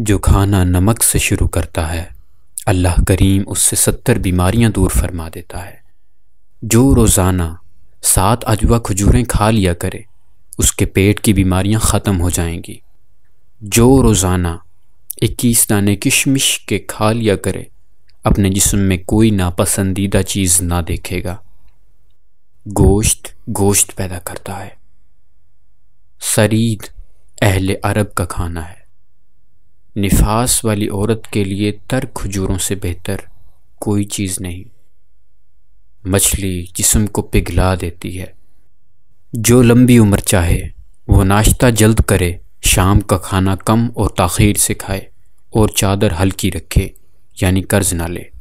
जो खाना नमक से शुरू करता है अल्लाह करीम उससे सत्तर बीमारियां दूर फरमा देता है जो रोज़ाना सात अजवा खजूरें खा लिया करे उसके पेट की बीमारियां ख़त्म हो जाएंगी जो रोज़ाना इक्कीस दाने किशमिश के खा लिया करे अपने जिसम में कोई नापसंदीदा चीज़ ना देखेगा गोश्त गोश्त पैदा करता है सरीद अहल अरब का खाना है निफास वाली औरत के लिए तर खजूरों से बेहतर कोई चीज़ नहीं मछली जिस्म को पिघला देती है जो लंबी उम्र चाहे वो नाश्ता जल्द करे शाम का खाना कम और ताखीर से खाए और चादर हल्की रखे यानी कर्ज ना ले